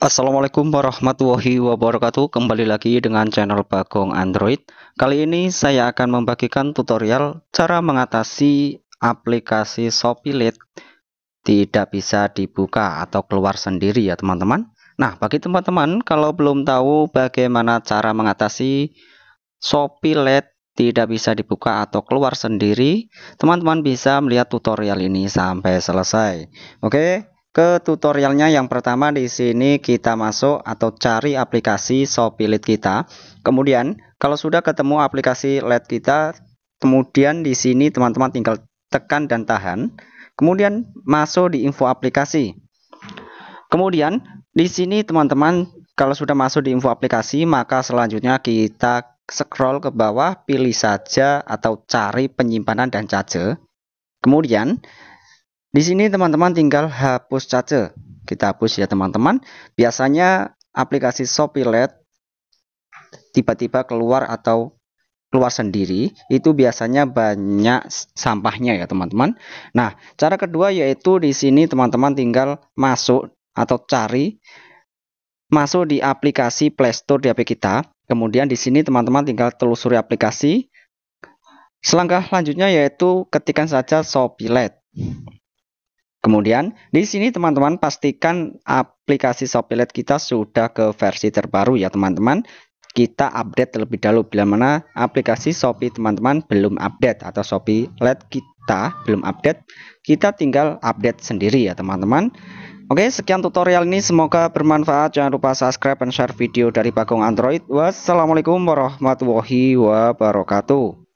Assalamualaikum warahmatullahi wabarakatuh Kembali lagi dengan channel Bagong Android Kali ini saya akan membagikan tutorial Cara mengatasi aplikasi Shopee Lite Tidak bisa dibuka atau keluar sendiri ya teman-teman Nah bagi teman-teman kalau belum tahu bagaimana cara mengatasi Shopee Lite tidak bisa dibuka atau keluar sendiri, teman-teman bisa melihat tutorial ini sampai selesai. Oke, ke tutorialnya yang pertama di sini kita masuk atau cari aplikasi Shopee Lite kita. Kemudian kalau sudah ketemu aplikasi Lite kita, kemudian di sini teman-teman tinggal tekan dan tahan. Kemudian masuk di info aplikasi. Kemudian di sini teman-teman kalau sudah masuk di info aplikasi, maka selanjutnya kita scroll ke bawah, pilih saja atau cari penyimpanan dan charger. Kemudian di sini teman-teman tinggal hapus cache. Kita hapus ya teman-teman. Biasanya aplikasi Shopilet tiba-tiba keluar atau keluar sendiri itu biasanya banyak sampahnya ya teman-teman. Nah, cara kedua yaitu di sini teman-teman tinggal masuk atau cari masuk di aplikasi Play Store di HP kita. Kemudian di sini teman-teman tinggal telusuri aplikasi. Selangkah lanjutnya yaitu ketikan saja Shopilet. Kemudian di sini teman-teman pastikan aplikasi Lite kita sudah ke versi terbaru ya teman-teman. Kita update terlebih dahulu bila mana aplikasi Shopee teman-teman belum update atau Shopee Lite kita belum update, kita tinggal update sendiri ya teman-teman. Oke, sekian tutorial ini semoga bermanfaat. Jangan lupa subscribe dan share video dari Bagong Android. Wassalamualaikum warahmatullahi wabarakatuh.